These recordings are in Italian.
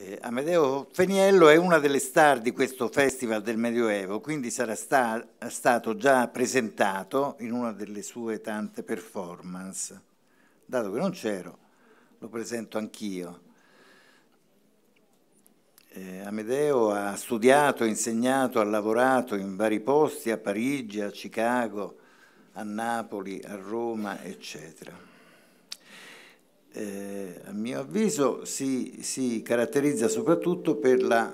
Eh, Amedeo Feniello è una delle star di questo Festival del Medioevo, quindi sarà sta stato già presentato in una delle sue tante performance. Dato che non c'ero, lo presento anch'io. Eh, Amedeo ha studiato, insegnato, ha lavorato in vari posti, a Parigi, a Chicago, a Napoli, a Roma, eccetera eh, a mio avviso si, si caratterizza soprattutto per, la,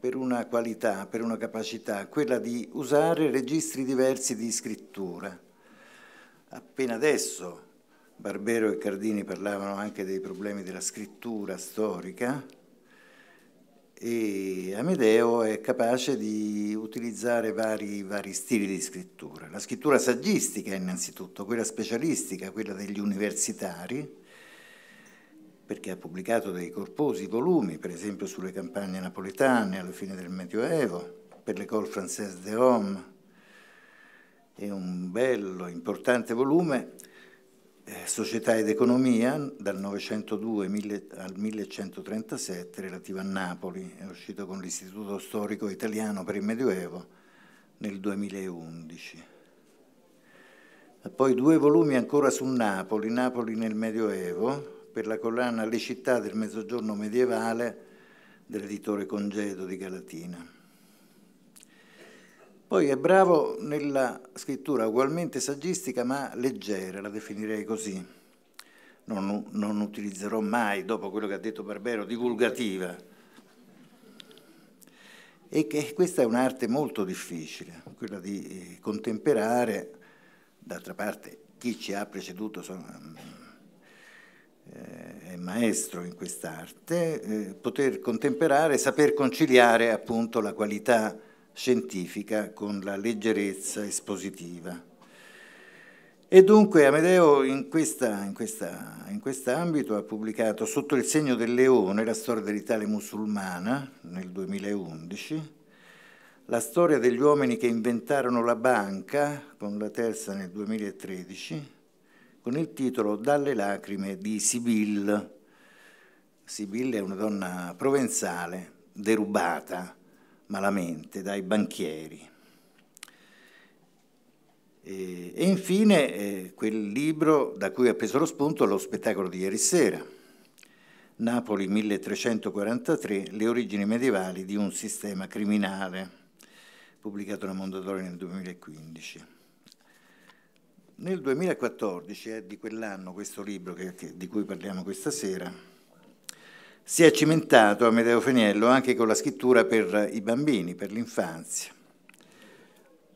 per, una qualità, per una capacità, quella di usare registri diversi di scrittura. Appena adesso Barbero e Cardini parlavano anche dei problemi della scrittura storica e Amedeo è capace di utilizzare vari, vari stili di scrittura. La scrittura saggistica innanzitutto, quella specialistica, quella degli universitari, perché ha pubblicato dei corposi volumi, per esempio sulle campagne napoletane alla fine del Medioevo, per l'École Française de Rome, è un bello, importante volume, eh, Società ed Economia, dal 902 al 1137, relativo a Napoli, è uscito con l'Istituto Storico Italiano per il Medioevo nel 2011. E poi due volumi ancora su Napoli, Napoli nel Medioevo, per la collana Le città del mezzogiorno medievale dell'editore Congedo di Galatina. Poi è bravo nella scrittura ugualmente saggistica ma leggera, la definirei così. Non, non, utilizzerò mai, dopo quello che ha detto Barbero, divulgativa. E che questa è un'arte molto difficile, quella di eh, contemperare, d'altra parte chi ci ha preceduto sono eh, è maestro in quest'arte, eh, poter contemperare, saper conciliare appunto la qualità scientifica con la leggerezza espositiva. E dunque Amedeo in, questa, in, questa, in quest'ambito ha pubblicato Sotto il segno del leone, la storia dell'Italia musulmana nel 2011, la storia degli uomini che inventarono la banca con la terza nel 2013, con il titolo Dalle lacrime di Sibylle. Sibylle è una donna provenzale, derubata malamente dai banchieri. E, e infine eh, quel libro da cui ha preso lo spunto lo spettacolo di ieri sera, Napoli 1343, le origini medievali di un sistema criminale, pubblicato da Mondadori nel 2015. Nel 2014, è eh, di quell'anno questo libro che, che, di cui parliamo questa sera, si è cimentato Amedeo Feniello anche con la scrittura per i bambini, per l'infanzia.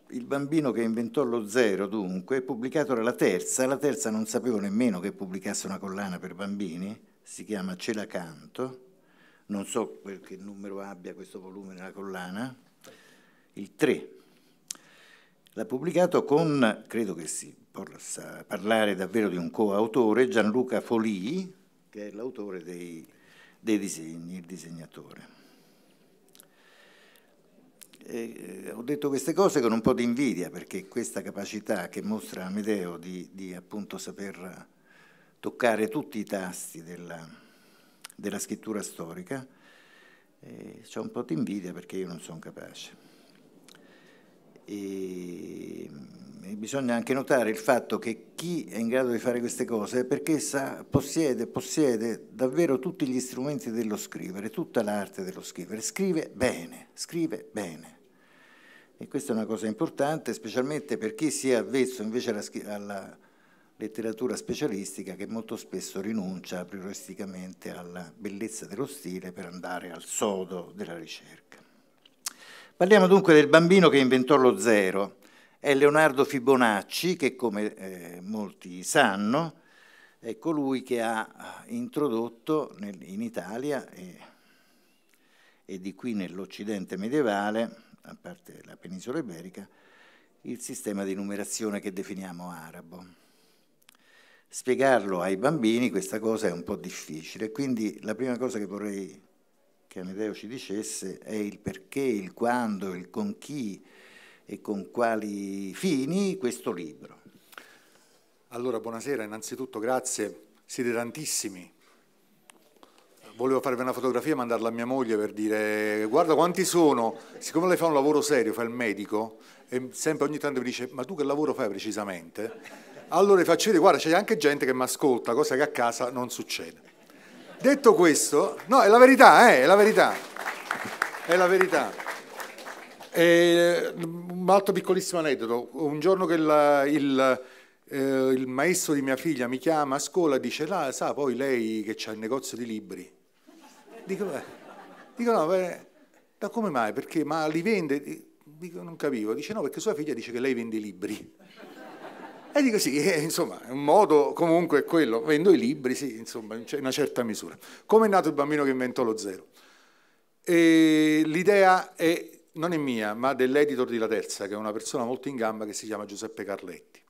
Il bambino che inventò lo zero, dunque, pubblicato dalla Terza, la Terza non sapevo nemmeno che pubblicasse una collana per bambini, si chiama Ce la canto, non so che numero abbia questo volume nella collana, il 3. L'ha pubblicato con, credo che si possa parlare davvero di un coautore, Gianluca Folii, che è l'autore dei, dei disegni, il disegnatore. Eh, ho detto queste cose con un po' di invidia perché questa capacità che mostra Amedeo di, di appunto saper toccare tutti i tasti della, della scrittura storica, eh, ho un po' di invidia perché io non sono capace. E bisogna anche notare il fatto che chi è in grado di fare queste cose è perché sa, possiede, possiede davvero tutti gli strumenti dello scrivere, tutta l'arte dello scrivere, scrive bene, scrive bene. E questa è una cosa importante, specialmente per chi si è avvezzo invece alla, alla letteratura specialistica che molto spesso rinuncia prioristicamente alla bellezza dello stile per andare al sodo della ricerca. Parliamo dunque del bambino che inventò lo zero. È Leonardo Fibonacci che, come eh, molti sanno, è colui che ha eh, introdotto nel, in Italia e, e di qui nell'Occidente medievale, a parte la penisola iberica, il sistema di numerazione che definiamo arabo spiegarlo ai bambini questa cosa è un po' difficile, quindi la prima cosa che vorrei che Amedeo ci dicesse è il perché, il quando, il con chi e con quali fini questo libro. Allora, buonasera, innanzitutto grazie, siete tantissimi. Volevo farvi una fotografia e mandarla a mia moglie per dire guarda quanti sono, siccome lei fa un lavoro serio, fa il medico, e sempre ogni tanto mi dice ma tu che lavoro fai precisamente? Allora faccio vedere, guarda c'è anche gente che mi ascolta, cosa che a casa non succede. Detto questo, no, è la verità, eh, è la verità. È la verità. E, mm, un altro piccolissimo aneddoto. Un giorno che la, il, eh, il, maestro di mia figlia mi chiama a scuola e dice, là, sa, poi lei che c'ha il negozio di libri. Dico, beh, dico no, beh, ma come mai? Perché? Ma li vende? Dico, non capivo. Dice, no, perché sua figlia dice che lei vende i libri. E dico sì, eh, insomma, un modo comunque è quello, vendo i libri, sì, insomma, in una certa misura. Come è nato il bambino che inventò lo zero? l'idea è, non è mia, ma dell'editor di La Terza, che è una persona molto in gamba che si chiama Giuseppe Carletti,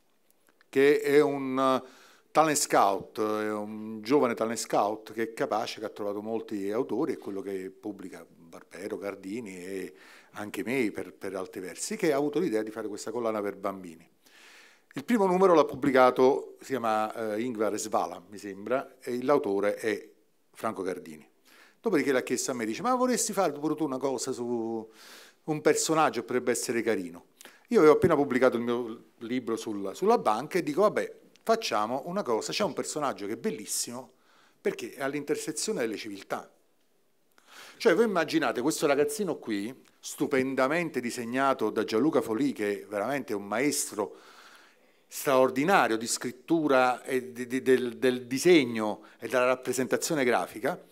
che è un eh, talent scout, è un giovane talent scout che è capace, che ha trovato molti autori, è quello che pubblica Barbero, Gardini e anche me per, per altri versi, che ha avuto l'idea di fare questa collana per bambini il primo numero l'ha pubblicato, si chiama eh, Ingvar Svala, mi sembra, e l'autore è Franco Gardini. Dopodiché l'ha chiesto a me, dice, ma vorresti fare pure tu una cosa su un personaggio potrebbe essere carino? Io avevo appena pubblicato il mio libro sulla, sulla banca e dico, vabbè, facciamo una cosa, c'è un personaggio che è bellissimo perché è all'intersezione delle civiltà. Cioè voi immaginate questo ragazzino qui, stupendamente disegnato da Gianluca Folì, che è veramente un maestro straordinario di scrittura e di, di, del, del disegno e della rappresentazione grafica,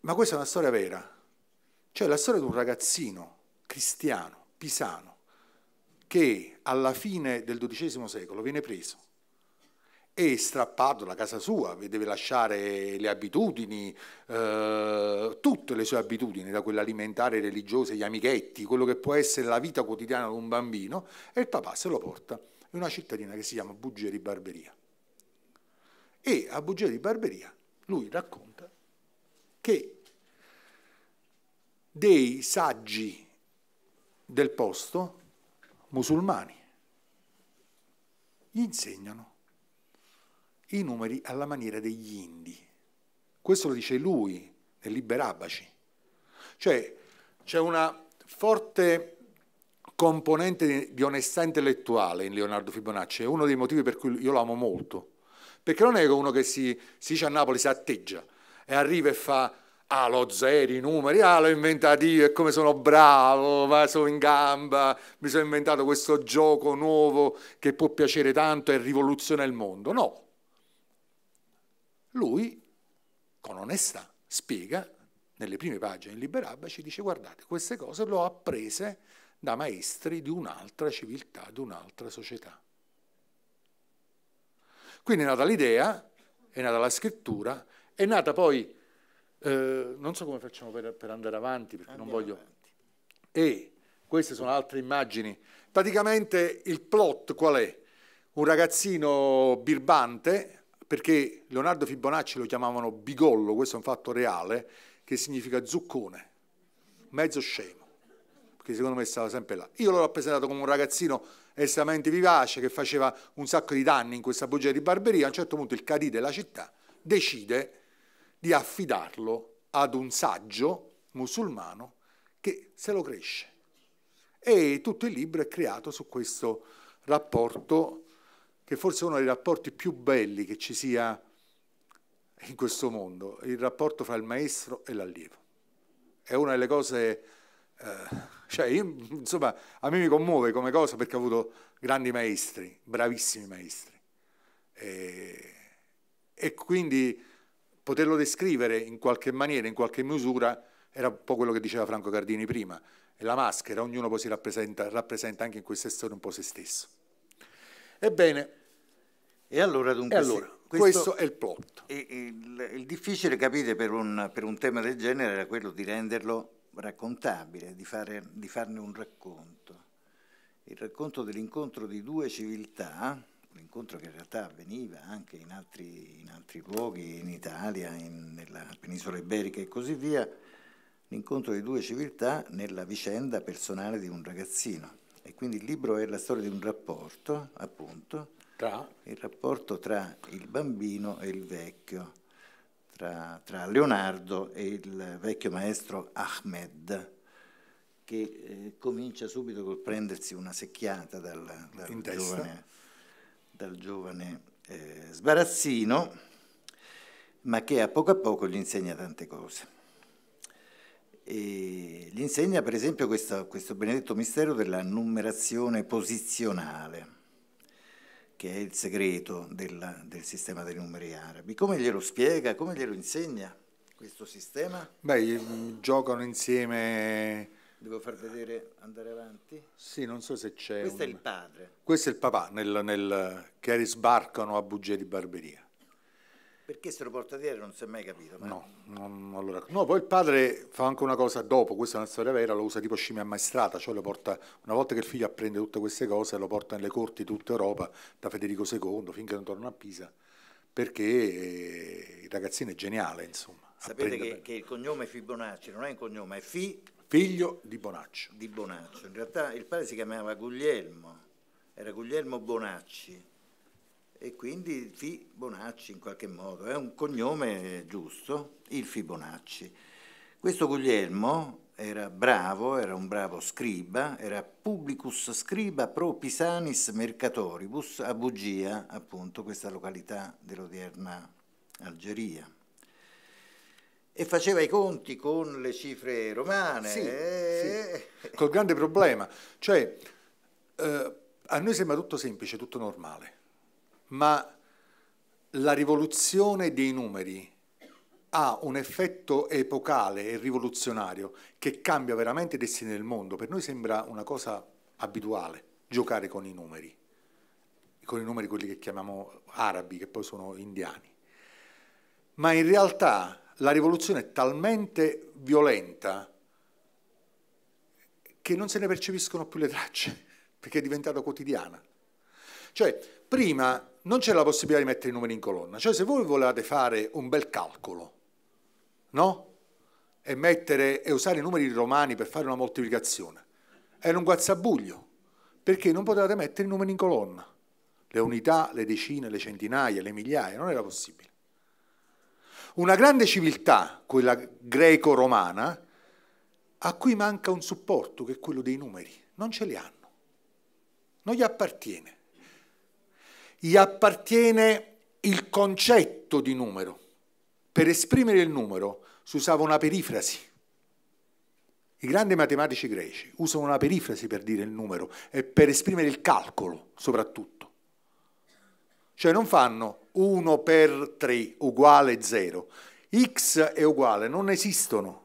ma questa è una storia vera, cioè la storia di un ragazzino cristiano, pisano, che alla fine del XII secolo viene preso è strappato da casa sua, deve lasciare le abitudini, eh, tutte le sue abitudini, da quelle alimentari, religiose, gli amichetti, quello che può essere la vita quotidiana di un bambino, e il papà se lo porta in una cittadina che si chiama Buggeri Barberia. E a Buggeri Barberia lui racconta che dei saggi del posto, musulmani, gli insegnano i numeri alla maniera degli indi. Questo lo dice lui nell'Iberabaci. Cioè c'è una forte componente di onestà intellettuale in Leonardo Fibonacci, è uno dei motivi per cui io lo amo molto, perché non è uno che si, si dice a Napoli, si atteggia e arriva e fa ah lo zero, i numeri, ah l'ho inventato io e come sono bravo, ma sono in gamba, mi sono inventato questo gioco nuovo che può piacere tanto e rivoluziona il mondo. No, lui con onestà spiega nelle prime pagine di Liberabba, ci dice guardate, queste cose le ho apprese da maestri di un'altra civiltà, di un'altra società. Quindi è nata l'idea, è nata la scrittura, è nata poi, eh, non so come facciamo per, per andare avanti, perché Andiamo non voglio... Avanti. E queste sono altre immagini. Praticamente il plot qual è? Un ragazzino birbante, perché Leonardo Fibonacci lo chiamavano bigollo, questo è un fatto reale, che significa zuccone, mezzo scemo, perché secondo me stava sempre là. Io l'ho rappresentato come un ragazzino estremamente vivace che faceva un sacco di danni in questa bugia di barberia, a un certo punto il cadì della città decide di affidarlo ad un saggio musulmano che se lo cresce. E tutto il libro è creato su questo rapporto che forse è uno dei rapporti più belli che ci sia in questo mondo, il rapporto fra il maestro e l'allievo. È una delle cose, eh, cioè io, insomma, a me mi commuove come cosa perché ho avuto grandi maestri, bravissimi maestri. E, e quindi poterlo descrivere in qualche maniera, in qualche misura, era un po' quello che diceva Franco Cardini prima, è la maschera, ognuno poi si rappresenta, rappresenta anche in queste storie un po' se stesso. Ebbene, e allora, dunque, e allora questo, questo, è il plot. il, il, difficile, capite, per un, per un, tema del genere era quello di renderlo raccontabile, di, fare, di farne un racconto. Il racconto dell'incontro di due civiltà, un incontro che in realtà avveniva anche in altri, in altri luoghi, in Italia, in, nella penisola iberica e così via, l'incontro di due civiltà nella vicenda personale di un ragazzino quindi il libro è la storia di un rapporto, appunto, tra? il rapporto tra il bambino e il vecchio, tra, tra Leonardo e il vecchio maestro Ahmed, che eh, comincia subito col prendersi una secchiata dal, dal giovane, dal giovane eh, sbarazzino, ma che a poco a poco gli insegna tante cose. E gli insegna per esempio questa, questo benedetto mistero della numerazione posizionale, che è il segreto della, del sistema dei numeri arabi. Come glielo spiega, come glielo insegna questo sistema? Beh, giocano insieme... Devo far vedere, andare avanti? Sì, non so se c'è... Questo un... è il padre. Questo è il papà, nel, nel... che risbarcano a Bugia di Barberia. Perché se lo porta dietro non si è mai capito. Ma... No, non, allora, no, poi il padre fa anche una cosa dopo, questa è una storia vera, lo usa tipo scimmia ammaestrata, cioè lo porta, una volta che il figlio apprende tutte queste cose, lo porta nelle corti di tutta Europa, da Federico II finché non torna a Pisa, perché eh, il ragazzino è geniale, insomma. Sapete che, che, il cognome Fibonacci non è un cognome, è Fi... Figlio di Bonaccio. Di Bonaccio. In realtà il padre si chiamava Guglielmo, era Guglielmo Bonacci e quindi Fi Bonacci in qualche modo, è un cognome giusto, il Fibonacci. Questo Guglielmo era bravo, era un bravo scriba, era publicus scriba pro Pisanis Mercatoribus a Bugia, appunto questa località dell'odierna Algeria e faceva i conti con le cifre romane. Sì, e... sì. Eh. col grande problema. Cioè, eh, a noi sembra tutto semplice, tutto normale ma la rivoluzione dei numeri ha un effetto epocale e rivoluzionario che cambia veramente i destini del mondo. Per noi sembra una cosa abituale giocare con i numeri, con i numeri quelli che chiamiamo arabi, che poi sono indiani. Ma in realtà la rivoluzione è talmente violenta che non se ne percepiscono più le tracce, perché è diventata quotidiana. Cioè, prima non c'è la possibilità di mettere i numeri in colonna. Cioè se voi volevate fare un bel calcolo, no? E, mettere, e usare i numeri romani per fare una moltiplicazione, era un guazzabuglio, perché non potevate mettere i numeri in colonna. Le unità, le decine, le centinaia, le migliaia, non era possibile. Una grande civiltà, quella greco-romana, a cui manca un supporto che è quello dei numeri. Non ce li hanno, non gli appartiene gli appartiene il concetto di numero. Per esprimere il numero si usava una perifrasi. I grandi matematici greci usano una perifrasi per dire il numero e per esprimere il calcolo soprattutto. Cioè non fanno 1 per 3 uguale 0. X è uguale, non esistono.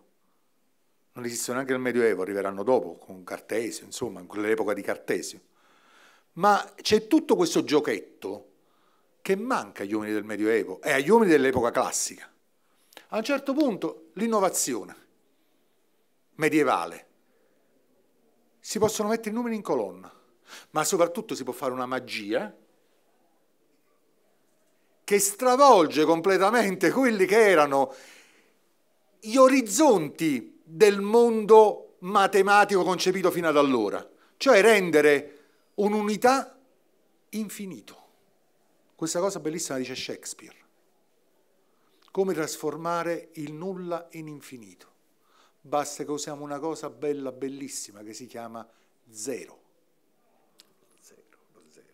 Non esistono neanche nel Medioevo, arriveranno dopo con Cartesio, insomma, in quell'epoca di Cartesio. Ma c'è tutto questo giochetto che manca agli uomini del Medioevo e eh, agli uomini dell'epoca classica. A un certo punto l'innovazione medievale. Si possono mettere i numeri in colonna, ma soprattutto si può fare una magia che stravolge completamente quelli che erano gli orizzonti del mondo matematico concepito fino ad allora, cioè rendere un'unità infinito. Questa cosa bellissima dice Shakespeare. Come trasformare il nulla in infinito. Basta che usiamo una cosa bella, bellissima, che si chiama zero. Zero, lo zero.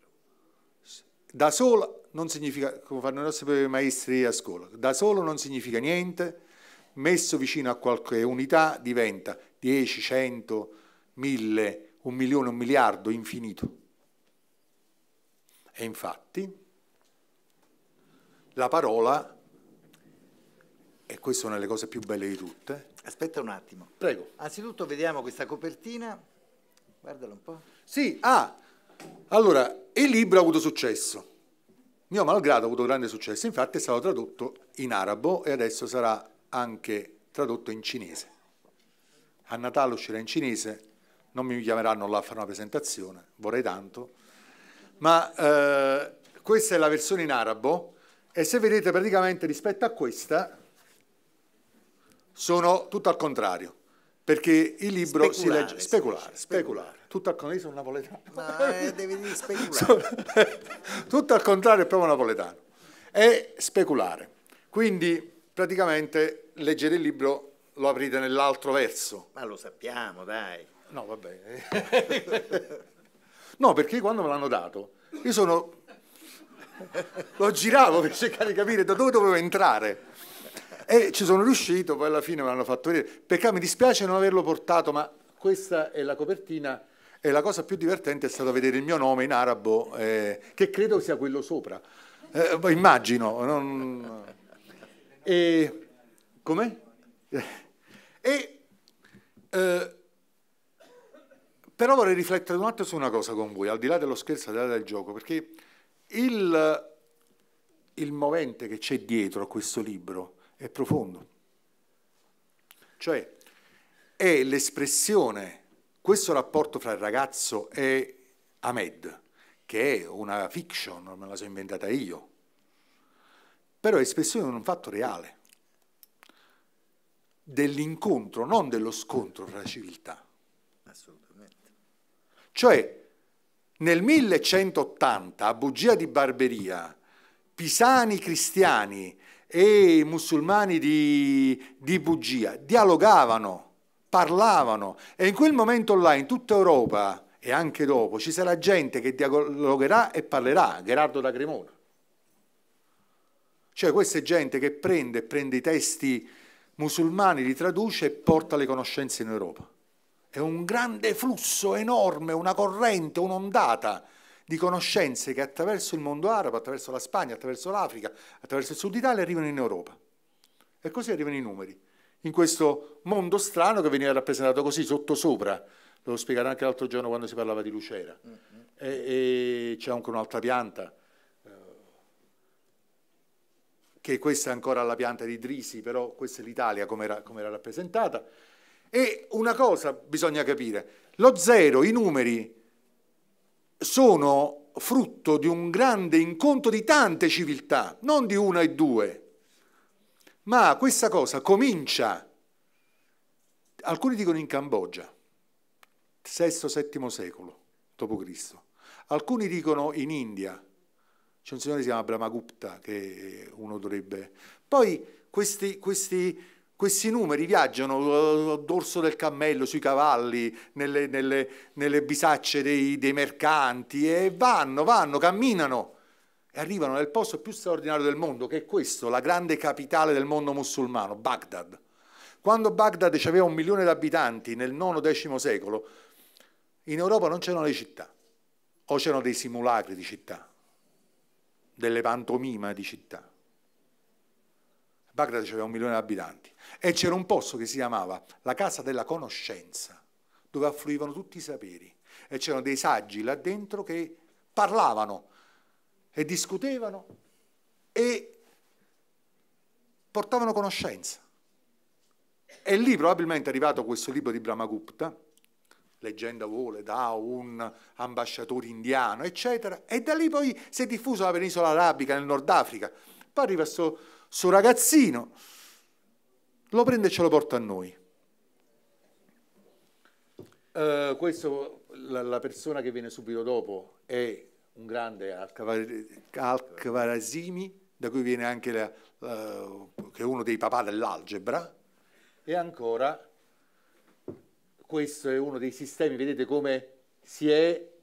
Da solo non significa, come fanno i nostri maestri a scuola, da solo non significa niente, messo vicino a qualche unità diventa 10, 100, 1000, un milione, un miliardo, infinito. E infatti la parola, e questa è una delle cose più belle di tutte. Aspetta un attimo. Prego. Anzitutto vediamo questa copertina, Guardalo un po'. Sì, ah, allora, il libro ha avuto successo. Mio malgrado ha avuto grande successo, infatti è stato tradotto in arabo e adesso sarà anche tradotto in cinese. A Natale uscirà in cinese, non mi chiameranno là a fare una presentazione, vorrei tanto, ma eh, questa è la versione in arabo e se vedete praticamente rispetto a questa sono tutto al contrario, perché il libro speculare, si legge speculare, speculare, speculare. tutto al contrario, io sono napoletano. Ma eh, devi dire speculare. tutto al contrario è proprio napoletano, è speculare. Quindi praticamente leggere il libro lo aprite nell'altro verso. Ma lo sappiamo, dai. No, vabbè. no, perché quando me l'hanno dato, io sono... lo giravo per cercare di capire da dove dovevo entrare. E ci sono riuscito, poi alla fine me l'hanno fatto vedere. Peccato, mi dispiace non averlo portato, ma questa è la copertina e la cosa più divertente è stata vedere il mio nome in arabo, eh, che credo sia quello sopra. Eh, immagino. Non... E... Come? E... Eh, però vorrei riflettere un attimo su una cosa con voi, al di là dello scherzo, al di là del gioco, perché il, il movente che c'è dietro a questo libro è profondo. Cioè, è l'espressione, questo rapporto fra il ragazzo e Ahmed, che è una fiction, non me la sono inventata io, però è espressione di un fatto reale, dell'incontro, non dello scontro fra civiltà. Assolutamente. Cioè, nel 1180, a Bugia di Barberia, pisani cristiani e musulmani di, di Bugia dialogavano, parlavano e in quel momento là, in tutta Europa, e anche dopo ci sarà gente che dialogherà e parlerà, Gerardo da Cremona. Cioè questa è gente che prende, prende i testi musulmani, li traduce e porta le conoscenze in Europa è un grande flusso enorme, una corrente, un'ondata di conoscenze che attraverso il mondo arabo, attraverso la Spagna, attraverso l'Africa, attraverso il Sud Italia arrivano in Europa. E così arrivano i numeri, in questo mondo strano che veniva rappresentato così, sottosopra. L'ho spiegato anche l'altro giorno quando si parlava di Lucera. Mm -hmm. E, e c'è anche un'altra pianta, eh, che questa è ancora la pianta di Drisi, però questa è l'Italia come era rappresentata. E una cosa bisogna capire, lo zero, i numeri, sono frutto di un grande incontro di tante civiltà, non di una e due. Ma questa cosa comincia, alcuni dicono in Cambogia, VI-VII secolo d.C., alcuni dicono in India, c'è un signore che si chiama Brahmagupta che uno dovrebbe... Poi questi, questi questi numeri viaggiano eh, eh, dorso del cammello, sui cavalli, nelle, nelle, nelle bisacce dei, dei mercanti e vanno, vanno, camminano e arrivano nel posto più straordinario del mondo, che è questo, la grande capitale del mondo musulmano, Baghdad. Quando Baghdad aveva un milione di abitanti nel IX-X secolo, in Europa non c'erano le città, o c'erano dei simulacri di città, delle pantomime di città. Baghdad aveva un milione di abitanti. E c'era un posto che si chiamava la Casa della Conoscenza, dove affluivano tutti i saperi. E c'erano dei saggi là dentro che parlavano e discutevano e portavano conoscenza. E lì probabilmente è arrivato questo libro di Brahmagupta, leggenda vuole, da un ambasciatore indiano, eccetera, e da lì poi si è diffuso la penisola arabica nel Nord Africa. Poi arriva questo ragazzino lo prende e ce lo porta a noi. Uh, questo, la, la, persona che viene subito dopo è un grande al khwarazimi da cui viene anche la, uh, che è uno dei papà dell'algebra, e ancora questo è uno dei sistemi, vedete come si è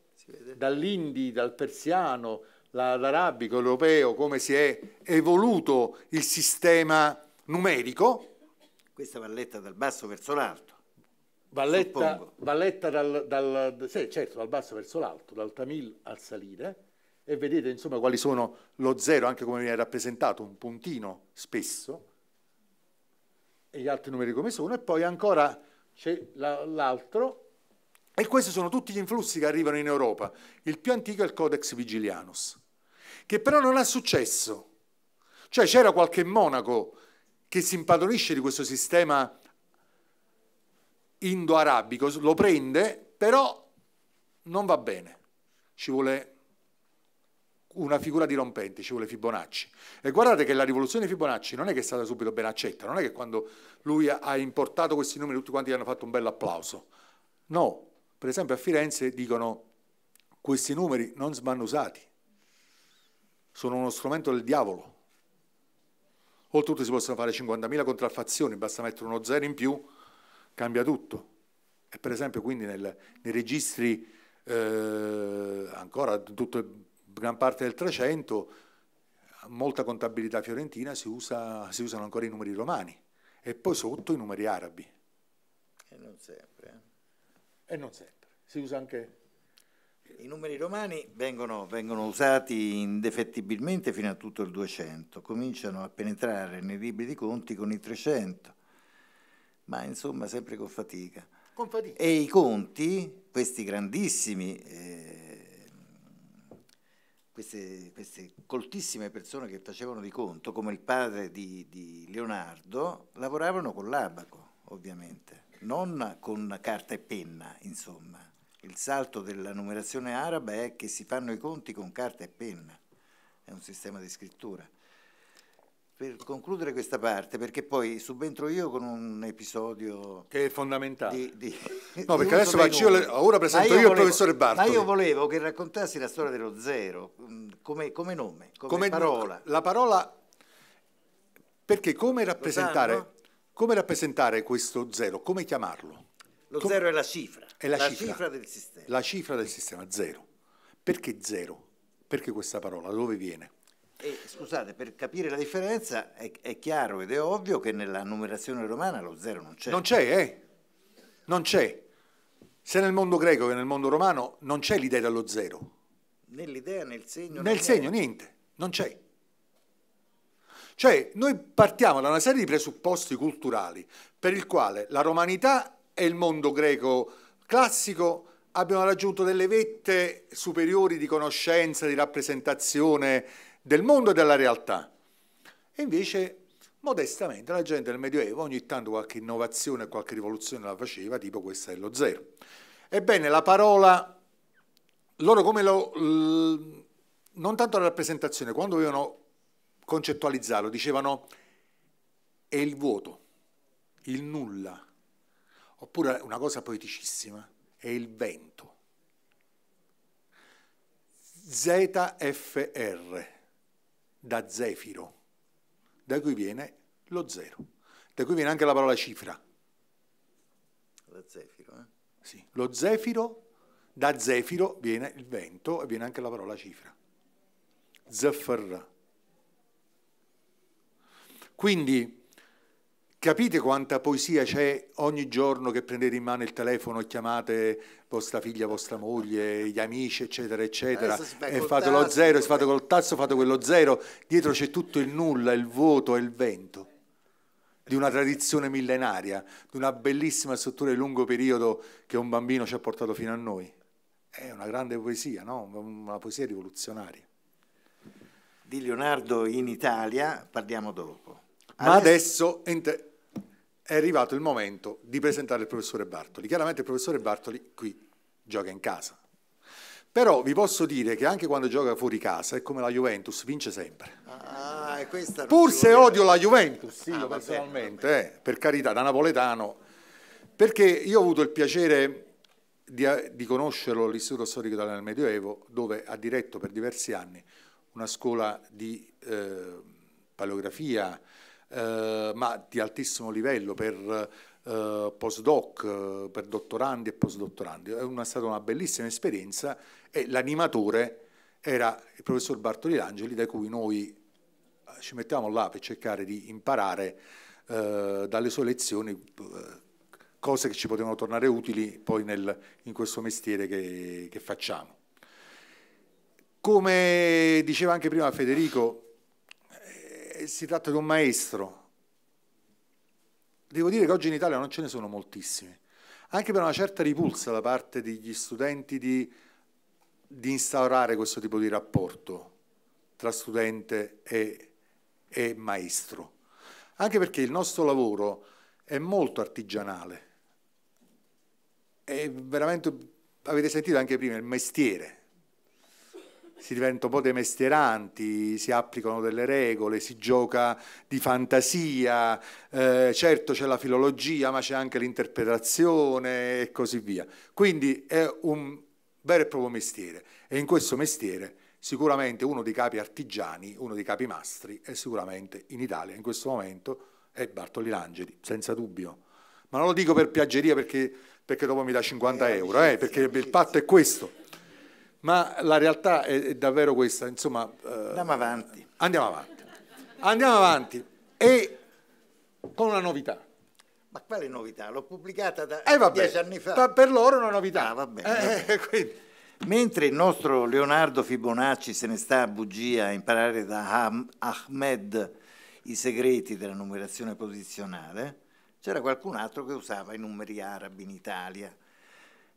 dall'indi, dal persiano, l'arabico, l'europeo, come si è evoluto il sistema numerico, questa va letta dal basso verso l'alto. Va letta, dal, dal, sì, certo, dal basso verso l'alto, dal Tamil al salire e vedete insomma quali sono lo zero, anche come viene rappresentato, un puntino spesso, e gli altri numeri come sono, e poi ancora c'è l'altro. E questi sono tutti gli influssi che arrivano in Europa. Il più antico è il Codex Vigilianus, che però non ha successo. Cioè c'era qualche monaco che si impadronisce di questo sistema indo-arabico, lo prende, però non va bene. Ci vuole una figura di dirompente, ci vuole Fibonacci. E guardate che la rivoluzione di Fibonacci non è che è stata subito ben accetta, non è che quando lui ha importato questi numeri tutti quanti gli hanno fatto un bel applauso. No, per esempio a Firenze dicono questi numeri non vanno usati, sono uno strumento del diavolo. Oltretutto si possono fare 50.000 contraffazioni, basta mettere uno zero in più, cambia tutto. E per esempio quindi nel, nei registri eh, ancora tutto, gran parte del 300, molta contabilità fiorentina si, usa, si, usano ancora i numeri romani e poi sotto i numeri arabi. E non sempre. Eh? E non sempre. Si usa anche i numeri romani vengono, vengono, usati indefettibilmente fino a tutto il 200, cominciano a penetrare nei libri di conti con il 300, ma insomma sempre con fatica. Con fatica. E i conti, questi grandissimi, eh, queste, queste, coltissime persone che facevano di conto, come il padre di, di Leonardo, lavoravano con l'abaco, ovviamente, non con carta e penna, insomma il salto della numerazione araba è che si fanno i conti con carta e penna, è un sistema di scrittura. Per concludere questa parte, perché poi subentro io con un episodio... Che è fondamentale. Di, di, no, perché adesso faccio io, ora presento io, io volevo, il professore Bartoli. Ma io volevo che raccontassi la storia dello zero, mm, come, come nome, come, come parola. La parola perché come rappresentare, come rappresentare, questo zero? Come chiamarlo? Lo Com zero è la cifra. È la, la cifra, cifra, del sistema. La cifra del sistema, zero. Perché zero? Perché questa parola? Da dove viene? E, eh, scusate, per capire la differenza è, è, chiaro ed è ovvio che nella numerazione romana lo zero non c'è. Non c'è, eh? Non c'è. Sia nel mondo greco che nel mondo romano non c'è l'idea dello zero. Nell'idea, nel segno. Nel segno, niente. niente. Non c'è. Cioè, noi partiamo da una serie di presupposti culturali per il quale la romanità e il mondo greco classico abbiamo raggiunto delle vette superiori di conoscenza, di rappresentazione del mondo e della realtà. E invece, modestamente, la gente del Medioevo ogni tanto qualche innovazione, qualche rivoluzione la faceva, tipo questa è lo zero. Ebbene, la parola, loro come lo... non tanto la rappresentazione, quando dovevano concettualizzarlo, dicevano è il vuoto, il nulla, Oppure una cosa poeticissima, è il vento. ZFR, da zefiro, da cui viene lo zero, da cui viene anche la parola cifra. Lo zefiro, eh? Sì, lo zefiro, da zefiro viene il vento e viene anche la parola cifra. Zefr. Quindi Capite quanta poesia c'è ogni giorno che prendete in mano il telefono e chiamate vostra figlia, vostra moglie, gli amici, eccetera, eccetera, e fate lo zero, e eh. fate col tasso, fate quello zero, dietro c'è tutto il nulla, il vuoto e il vento di una tradizione millenaria, di una bellissima struttura di lungo periodo che un bambino ci ha portato fino a noi. È una grande poesia, no? una poesia rivoluzionaria. Di Leonardo in Italia parliamo dopo. Ma Adesso... Ma adesso è arrivato il momento di presentare il professore Bartoli. Chiaramente il professore Bartoli qui gioca in casa. Però vi posso dire che anche quando gioca fuori casa è come la Juventus, vince sempre. Ah, Pur se odio la Juventus, io ah, personalmente, vabbè, vabbè. Eh, per carità, da napoletano, perché io ho avuto il piacere di, eh, di conoscerlo all'Istituto Storico Italiano del Medioevo, dove ha diretto per diversi anni una scuola di eh, paleografia, eh, ma di altissimo livello per eh, postdoc, eh, per dottorandi e postdottorandi. È, una, è stata una bellissima esperienza e l'animatore era il professor Bartoli Angeli, da cui noi eh, ci mettiamo là per cercare di imparare eh, dalle sue lezioni eh, cose che ci potevano tornare utili poi nel, in questo mestiere che, che facciamo. Come diceva anche prima Federico, eh, si tratta di un maestro. Devo dire che oggi in Italia non ce ne sono moltissimi, anche per una certa ripulsa da parte degli studenti di, di instaurare questo tipo di rapporto tra studente e, e maestro, anche perché il nostro lavoro è molto artigianale, è veramente, avete sentito anche prima, il mestiere si diventa un po' dei mestieranti, si applicano delle regole, si gioca di fantasia, eh, certo c'è la filologia ma c'è anche l'interpretazione e così via. Quindi è un vero e proprio mestiere e in questo mestiere sicuramente uno dei capi artigiani, uno dei capi mastri è sicuramente in Italia in questo momento è Bartoli Langeli, senza dubbio. Ma non lo dico per piaggeria perché, perché dopo mi dà 50 eh, euro, eh, perché il patto è questo ma la realtà è, è davvero questa, insomma... Eh, andiamo avanti. Andiamo avanti. Andiamo avanti. E con una novità. Ma quale novità? L'ho pubblicata da eh, vabbè, dieci anni fa. Per loro è una novità. Ah, vabbè, vabbè. Eh, eh Mentre il nostro Leonardo Fibonacci se ne sta a bugia a imparare da Ahmed i segreti della numerazione posizionale, c'era qualcun altro che usava i numeri arabi in Italia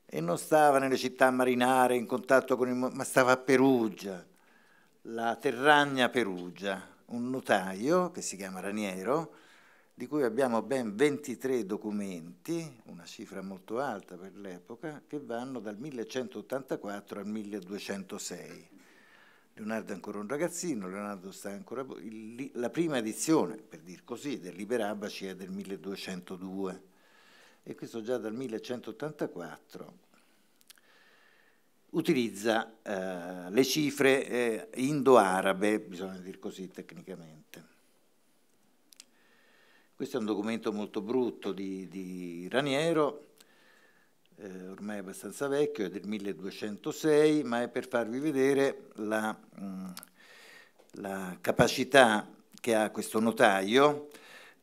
e non stava nelle città marinare in contatto con il mondo, ma stava a Perugia, la Terragna Perugia, un notaio che si chiama Raniero, di cui abbiamo ben 23 documenti, una cifra molto alta per l'epoca, che vanno dal 1184 al 1206. Leonardo è ancora un ragazzino, Leonardo sta ancora... la prima edizione, per dir così, del Liberabaci è del 1202 e questo già dal 1184, utilizza eh, le cifre eh, indo-arabe, bisogna dire così tecnicamente. Questo è un documento molto brutto di, di Raniero, eh, ormai abbastanza vecchio, è del 1206, ma è per farvi vedere la, mh, mm, la capacità che ha questo notaio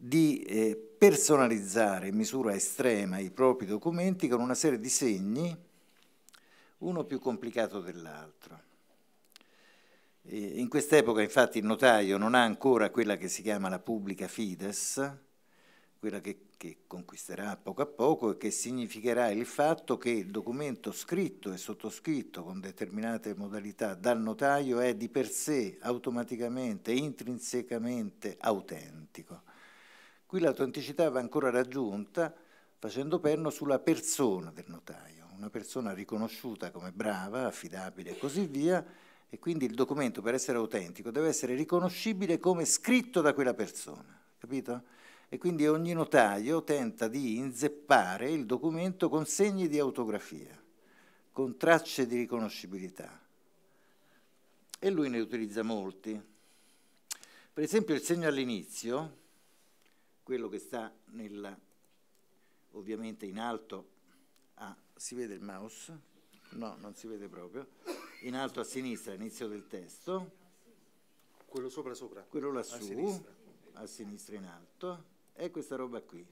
di eh, personalizzare in misura estrema i propri documenti con una serie di segni, uno più complicato dell'altro. In quest'epoca infatti il notaio non ha ancora quella che si chiama la pubblica fides, quella che, che conquisterà poco a poco e che significherà il fatto che il documento scritto e sottoscritto con determinate modalità dal notaio è di per sé automaticamente, intrinsecamente autentico. Qui l'autenticità va ancora raggiunta facendo perno sulla persona del notaio, una persona riconosciuta come brava, affidabile e così via, e quindi il documento per essere autentico deve essere riconoscibile come scritto da quella persona, capito? E quindi ogni notaio tenta di inzeppare il documento con segni di autografia, con tracce di riconoscibilità. E lui ne utilizza molti. Per esempio il segno all'inizio, quello che sta nella, ovviamente in alto, a, si vede il mouse? No, non si vede proprio, in alto a sinistra, inizio del testo. Quello sopra sopra? Quello lassù, a sinistra, a sinistra in alto, è questa roba qui.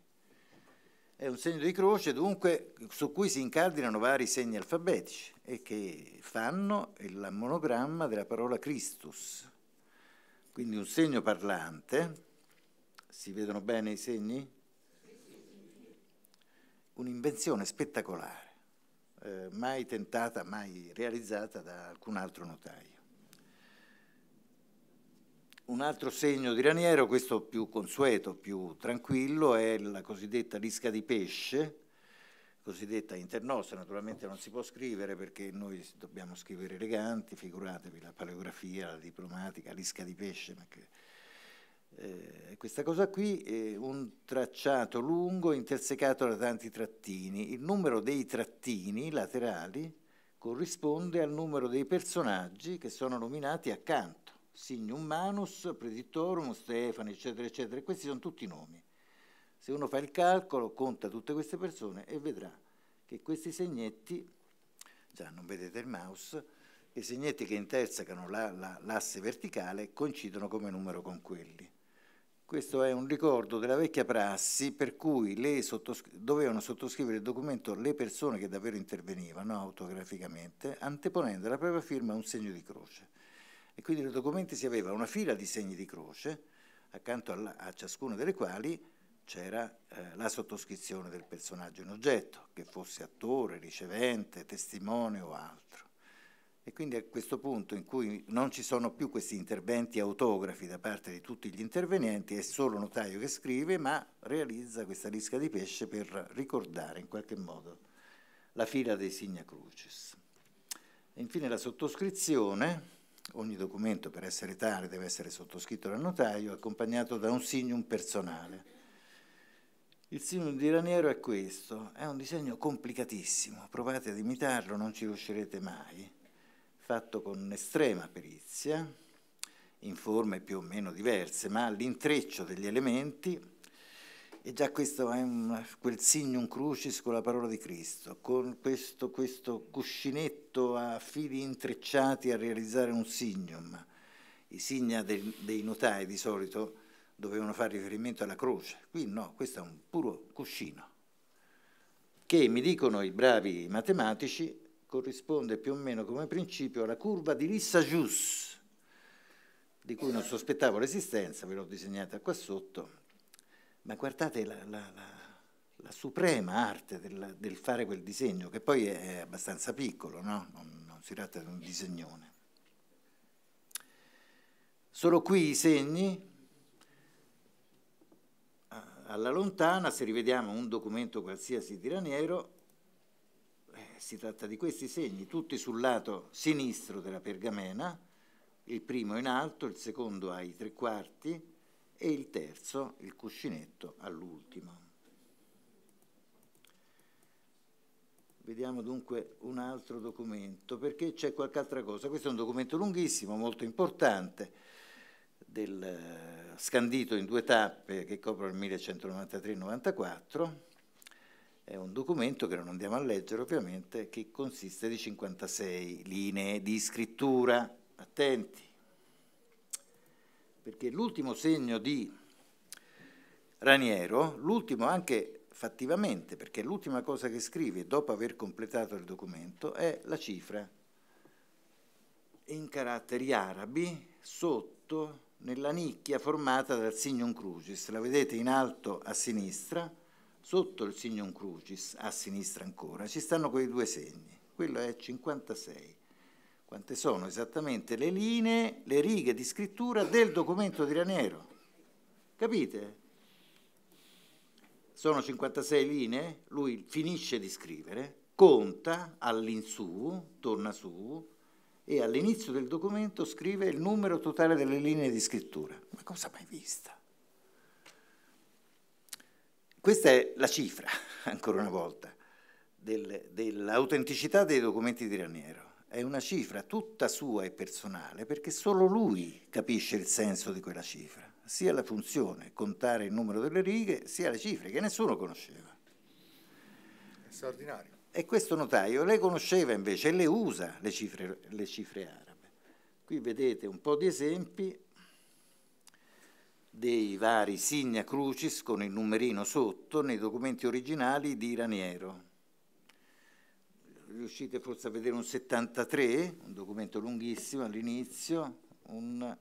È un segno di croce, dunque, su cui si incardinano vari segni alfabetici e che fanno il monogramma della parola Christus. Quindi un segno parlante si vedono bene i segni? Un'invenzione spettacolare, eh, mai tentata, mai realizzata da alcun altro notaio. Un altro segno di Raniero, questo più consueto, più tranquillo, è la cosiddetta lisca di pesce, cosiddetta internossa, naturalmente non si può scrivere perché noi dobbiamo scrivere eleganti, figuratevi la paleografia, la diplomatica, l'isca di pesce, ma che eh, questa cosa qui è un tracciato lungo intersecato da tanti trattini. Il numero dei trattini laterali corrisponde al numero dei personaggi che sono nominati accanto. Signum Manus, Predittorum, Stefano, eccetera, eccetera. Questi sono tutti i nomi. Se uno fa il calcolo, conta tutte queste persone e vedrà che questi segnetti, già non vedete il mouse, i segnetti che intersecano l'asse la, la, verticale coincidono come numero con quelli. Questo è un ricordo della vecchia prassi per cui sottoscri- dovevano sottoscrivere il documento le persone che davvero intervenivano autograficamente, anteponendo la propria firma a un segno di croce. E quindi nei documenti si aveva una fila di segni di croce, accanto alla, a ciascuna delle quali c'era eh, la sottoscrizione del personaggio in oggetto, che fosse attore, ricevente, testimone o altro. E quindi a questo punto in cui non ci sono più questi interventi autografi da parte di tutti gli intervenienti, è solo notaio che scrive, ma realizza questa lisca di pesce per ricordare in qualche modo la fila dei signa crucis. infine la sottoscrizione, ogni documento per essere tale deve essere sottoscritto dal notaio, accompagnato da un signum personale. Il signum di Raniero è questo, è un disegno complicatissimo, provate ad imitarlo, non ci riuscirete mai fatto con estrema perizia, in forme più o meno diverse, ma l'intreccio degli elementi, e già questo è un, quel signum crucis con la parola di Cristo, con questo, questo cuscinetto a fili intrecciati a realizzare un signum. I signa dei, dei notai di solito dovevano fare riferimento alla croce, qui no, questo è un puro cuscino, che mi dicono i bravi matematici corrisponde più o meno come principio alla curva di Lissajous, di cui non sospettavo l'esistenza, ve l'ho disegnata qua sotto, ma guardate la, la, la, la suprema arte del, del, fare quel disegno, che poi è abbastanza piccolo, no? non, non si tratta di un disegnone. Solo qui i segni, alla lontana, se rivediamo un documento qualsiasi di Raniero, eh, si tratta di questi segni, tutti sul lato sinistro della pergamena, il primo in alto, il secondo ai tre quarti e il terzo, il cuscinetto, all'ultimo. Vediamo dunque un altro documento, perché c'è qualche altra cosa. Questo è un documento lunghissimo, molto importante, del, scandito in due tappe che coprono il 1193-94 è un documento che non andiamo a leggere ovviamente, che consiste di 56 linee di scrittura. Attenti, perché l'ultimo segno di Raniero, l'ultimo anche fattivamente, perché l'ultima cosa che scrive dopo aver completato il documento è la cifra in caratteri arabi sotto nella nicchia formata dal Signum Crucis. La vedete in alto a sinistra sotto il signum crucis, a sinistra ancora, ci stanno quei due segni. Quello è 56. Quante sono esattamente le linee, le righe di scrittura del documento di Raniero? Capite? Sono 56 linee, lui finisce di scrivere, conta all'insù, torna su e all'inizio del documento scrive il numero totale delle linee di scrittura. Ma cosa mai vista? Questa è la cifra, ancora una volta, del, dell'autenticità dei documenti di Raniero. È una cifra tutta sua e personale perché solo lui capisce il senso di quella cifra, sia la funzione, contare il numero delle righe, sia le cifre che nessuno conosceva. È straordinario. E questo notaio le conosceva invece e le usa le cifre, le cifre arabe. Qui vedete un po' di esempi dei vari signa crucis con il numerino sotto nei documenti originali di Raniero. Riuscite forse a vedere un 73, un documento lunghissimo all'inizio, un,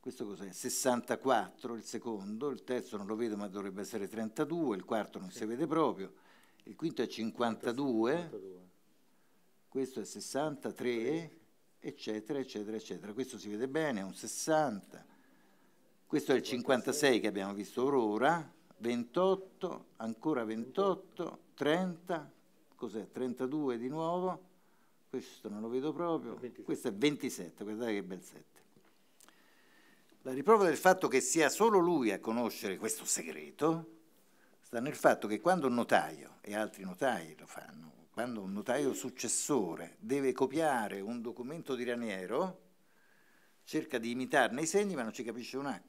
questo cos'è? 64 il secondo, il terzo non lo vedo ma dovrebbe essere 32, il quarto non sì. si vede proprio, il quinto è 52, 52. questo è 63, eccetera, eccetera, eccetera. Questo si vede bene, è un 60 questo è il 56 che abbiamo visto ora, 28, ancora 28, 30, cos'è? 32 di nuovo, questo non lo vedo proprio, questo è 27, guardate che bel 7. La riprova del fatto che sia solo lui a conoscere questo segreto sta nel fatto che quando un notaio, e altri notai lo fanno, quando un notaio successore deve copiare un documento di Raniero, cerca di imitarne i segni ma non ci capisce un H.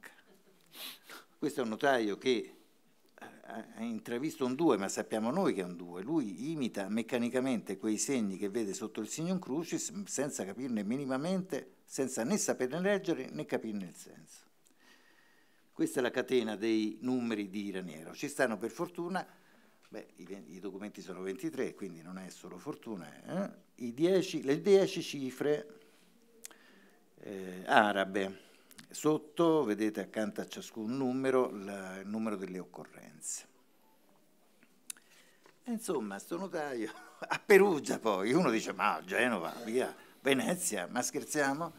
Questo è un notaio che eh, ha intravisto un 2, ma sappiamo noi che è un 2. Lui imita meccanicamente quei segni che vede sotto il signum crucis senza capirne minimamente, senza né saperne leggere né capirne il senso. Questa è la catena dei numeri di Iraniero. Ci stanno per fortuna, beh, i, i, documenti sono 23, quindi non è solo fortuna, eh? I dieci, le 10 cifre eh, arabe. Sotto vedete accanto a ciascun numero la, il numero delle occorrenze. Insomma, sto notaio a Perugia poi, uno dice ma Genova, via, Venezia, ma scherziamo?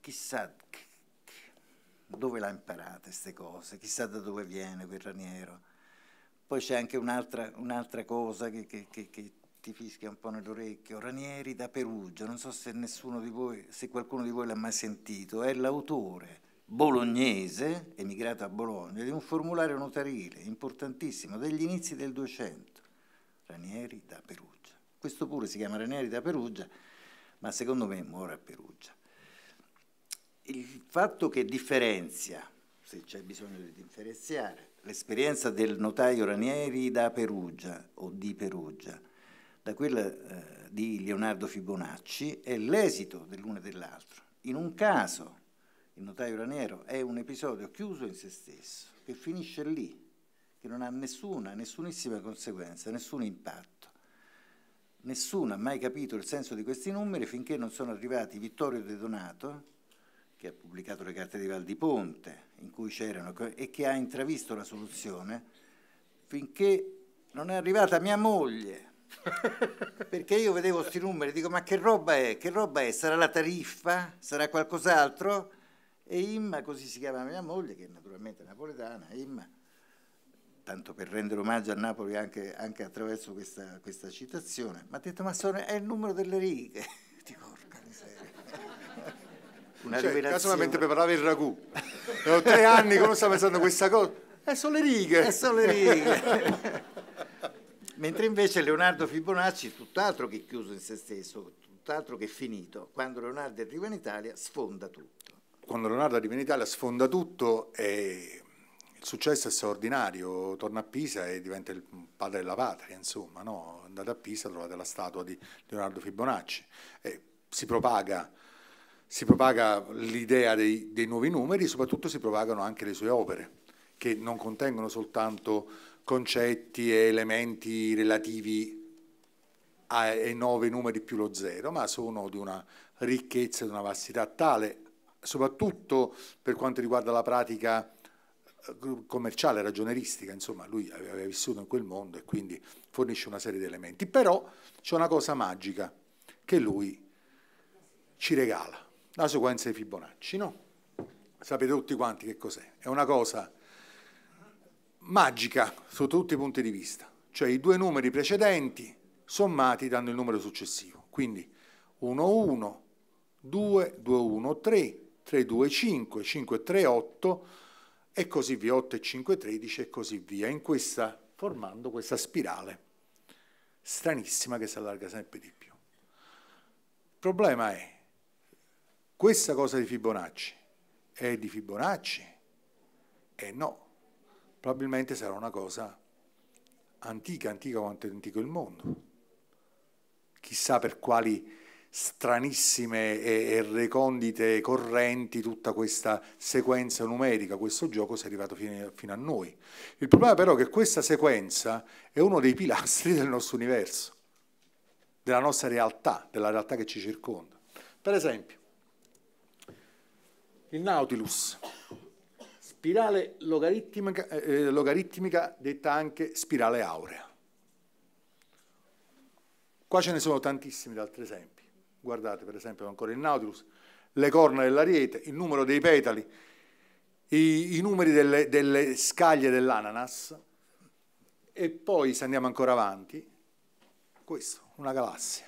Chissà dove l'ha imparata queste cose, chissà da dove viene quel raniero. Poi c'è anche un'altra, un cosa che, che, che, che ti fischia un po' nell'orecchio, Ranieri da Perugia, non so se, nessuno di voi, se qualcuno di voi l'ha mai sentito, è l'autore bolognese, emigrato a Bologna, di un formulario notarile importantissimo degli inizi del 200, Ranieri da Perugia. Questo pure si chiama Ranieri da Perugia, ma secondo me muore a Perugia. Il fatto che differenzia, se c'è bisogno di differenziare, l'esperienza del notaio Ranieri da Perugia o di Perugia, da quella eh, di Leonardo Fibonacci è l'esito dell'una e dell'altra. In un caso, il notaio Raniero è un episodio chiuso in se stesso, che finisce lì, che non ha nessuna, nessunissima conseguenza, nessun impatto. Nessuno ha mai capito il senso di questi numeri finché non sono arrivati Vittorio De Donato, che ha pubblicato le carte di Val di Ponte, in cui c'erano, e che ha intravisto la soluzione, finché non è arrivata mia moglie, Perché io vedevo questi numeri, dico ma che roba è? Che roba è? Sarà la tariffa? Sarà qualcos'altro? E Imma, così si chiama mia moglie, che è naturalmente è napoletana, Imma, tanto per rendere omaggio a Napoli anche, anche attraverso questa, questa, citazione, mi ha detto ma sono, è il numero delle righe. Dico, porca miseria. Cioè, Una cioè, rivelazione. Casomai preparava il ragù. Ho tre anni, come sta pensando questa cosa? Eh, sono le righe. Eh, sono le righe. Mentre invece Leonardo Fibonacci, tutt'altro che chiuso in se stesso, tutt'altro che finito, quando Leonardo arriva in Italia sfonda tutto. Quando Leonardo arriva in Italia sfonda tutto e il successo è straordinario, torna a Pisa e diventa il padre della patria, insomma, no? andate a Pisa trovate la statua di Leonardo Fibonacci, e si propaga si propaga l'idea dei, dei, nuovi numeri, e soprattutto si propagano anche le sue opere, che non contengono soltanto concetti e elementi relativi ai nove numeri più lo zero, ma sono di una ricchezza, di una vastità tale, soprattutto per quanto riguarda la pratica eh, commerciale, ragioneristica, insomma lui aveva vissuto in quel mondo e quindi fornisce una serie di elementi. Però c'è una cosa magica che lui ci regala, la sequenza di Fibonacci, no? Sapete tutti quanti che cos'è? È una cosa magica sotto tutti i punti di vista, cioè i due numeri precedenti sommati danno il numero successivo, quindi 1, 1, 2, 2, 1, 3, 3, 2, 5, 5, 3, 8 e così via, 8 e 5, 13 e così via, in questa, formando questa spirale stranissima che si allarga sempre di più. Il problema è questa cosa di Fibonacci è di Fibonacci? Eh no, probabilmente sarà una cosa antica, antica quanto è antico il mondo. Chissà per quali stranissime e, recondite correnti tutta questa sequenza numerica, questo gioco sia arrivato fino a noi. Il problema però è che questa sequenza è uno dei pilastri del nostro universo, della nostra realtà, della realtà che ci circonda. Per esempio, il Nautilus, spirale logaritmica, eh, eh, logaritmica detta anche spirale aurea. Qua ce ne sono tantissimi altri esempi. Guardate per esempio ancora il Nautilus, le corna dell'ariete, il numero dei petali, i, i numeri delle, delle scaglie dell'ananas e poi se andiamo ancora avanti, questo, una galassia.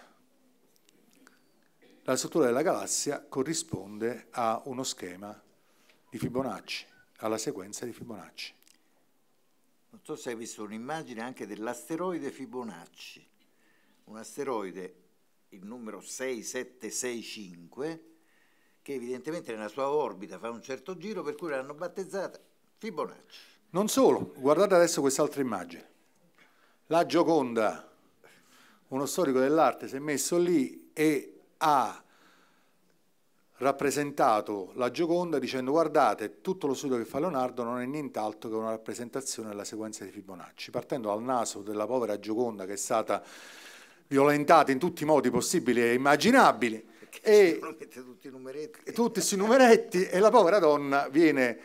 La struttura della galassia corrisponde a uno schema di Fibonacci alla sequenza di Fibonacci. Non so se hai visto un'immagine anche dell'asteroide Fibonacci, un asteroide, il numero 6765, che evidentemente nella sua orbita fa un certo giro, per cui l'hanno battezzata Fibonacci. Non solo, guardate adesso quest'altra immagine. La Gioconda, uno storico dell'arte, si è messo lì e ha rappresentato la Gioconda dicendo guardate tutto lo studio che fa Leonardo non è nient'altro che una rappresentazione della sequenza di Fibonacci, partendo dal naso della povera Gioconda che è stata violentata in tutti i modi possibili e immaginabili e tutti, i tutti questi numeretti e la povera donna viene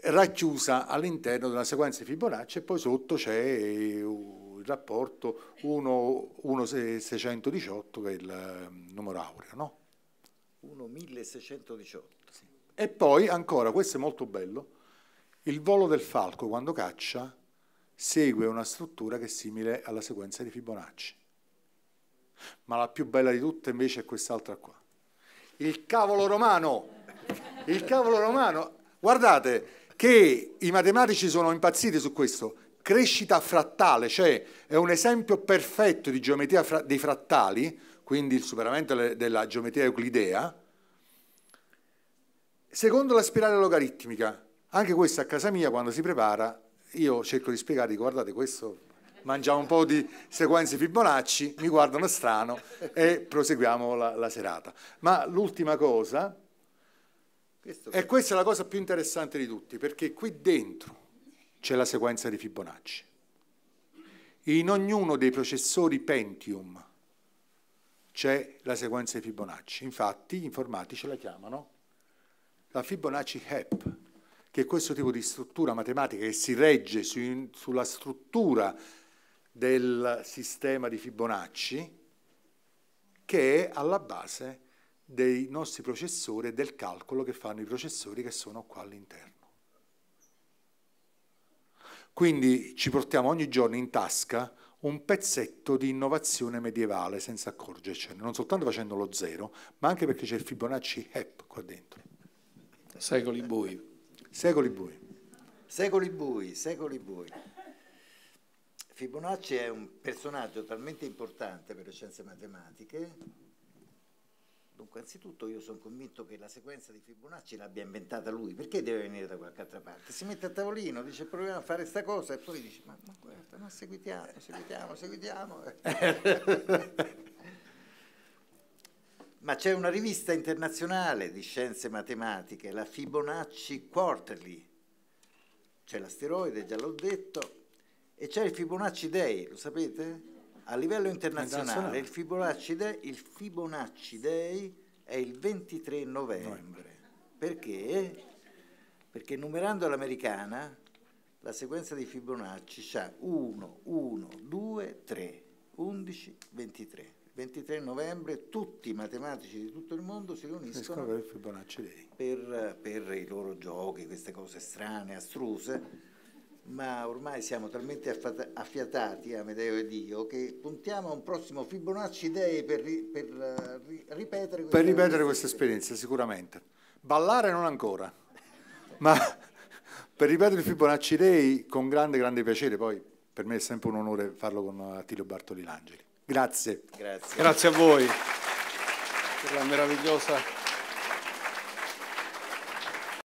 racchiusa all'interno di una sequenza di Fibonacci e poi sotto c'è il rapporto 1618 che è il mm, numero aureo. No? 1618. Sì. E poi ancora, questo è molto bello, il volo del falco quando caccia segue una struttura che è simile alla sequenza di Fibonacci. Ma la più bella di tutte invece è quest'altra qua. Il cavolo romano! Il cavolo romano! Guardate che i matematici sono impazziti su questo. Crescita frattale, cioè è un esempio perfetto di geometria fra dei frattali, quindi il superamento della geometria euclidea, secondo la spirale logaritmica. Anche questo a casa mia quando si prepara io cerco di spiegare, guardate questo, mangiamo un po' di sequenze Fibonacci, mi guardano strano e proseguiamo la, la serata. Ma l'ultima cosa, e questa è la cosa più interessante di tutti, perché qui dentro c'è la sequenza di Fibonacci. In ognuno dei processori Pentium c'è la sequenza di Fibonacci. Infatti gli informatici la chiamano la Fibonacci HEP, che è questo tipo di struttura matematica che si regge su, sulla struttura del sistema di Fibonacci, che è alla base dei nostri processori e del calcolo che fanno i processori che sono qua all'interno. Quindi ci portiamo ogni giorno in tasca un pezzetto di innovazione medievale senza accorgercene, non soltanto facendo lo zero, ma anche perché c'è il Fibonacci HEP eh, qua dentro. Secoli bui. Secoli bui. Secoli bui, secoli bui. Fibonacci è un personaggio talmente importante per le scienze matematiche Anzitutto io sono convinto che la sequenza di Fibonacci l'abbia inventata lui, perché deve venire da qualche altra parte? Si mette a tavolino, dice proviamo a fare questa cosa e poi dice ma, ma guarda, ma seguitiamo, seguitiamo, seguitiamo. ma c'è una rivista internazionale di scienze matematiche, la Fibonacci Quarterly, c'è l'asteroide, già l'ho detto, e c'è il Fibonacci Day, lo sapete? A livello internazionale, internazionale. il Fibonacci Day, il Fibonacci Day è il 23 novembre. Perché? Perché numerando l'americana la sequenza di Fibonacci ha 1, 1, 2, 3, 11, 23. 23 novembre tutti i matematici di tutto il mondo si riuniscono per, per, per i loro giochi, queste cose strane, astruse ma ormai siamo talmente affiatati Amedeo ed io che puntiamo a un prossimo Fibonacci Day per, per ri eh, ripetere questa, per ripetere questa esperienza sicuramente. Ballare non ancora, ma per ripetere il Fibonacci Day con grande, grande piacere. Poi per me è sempre un onore farlo con eh, Attilio Bartoli Langeli. Grazie. Grazie. Grazie a voi per la meravigliosa